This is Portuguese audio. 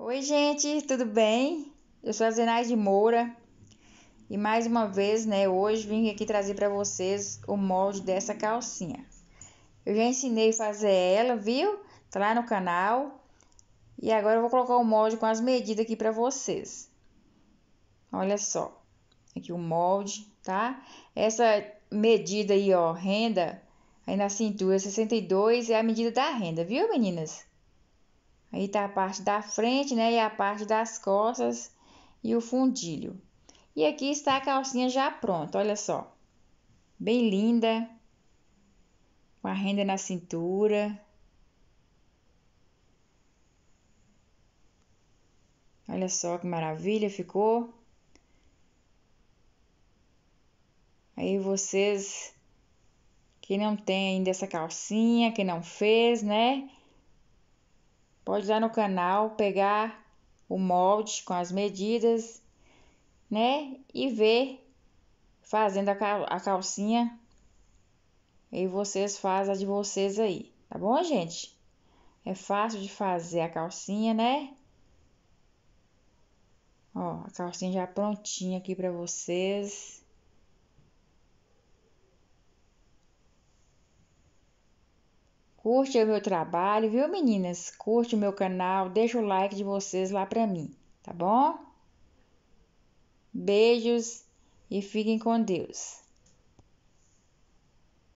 Oi, gente, tudo bem? Eu sou a Zenaide Moura e mais uma vez, né, hoje vim aqui trazer para vocês o molde dessa calcinha. Eu já ensinei a fazer ela, viu? Tá lá no canal. E agora eu vou colocar o molde com as medidas aqui para vocês. Olha só. Aqui o molde, tá? Essa medida aí, ó, renda, aí na cintura 62 é a medida da renda, viu, meninas? Aí tá a parte da frente, né? E a parte das costas e o fundilho. E aqui está a calcinha já pronta, olha só. Bem linda. Com a renda na cintura. Olha só que maravilha ficou. Aí vocês que não tem ainda essa calcinha, que não fez, né? Pode ir lá no canal, pegar o molde com as medidas, né? E ver fazendo a calcinha. E vocês fazem a de vocês aí, tá bom, gente? É fácil de fazer a calcinha, né? Ó, a calcinha já prontinha aqui para vocês. Curte o meu trabalho, viu, meninas? Curte o meu canal, deixa o like de vocês lá para mim, tá bom? Beijos e fiquem com Deus.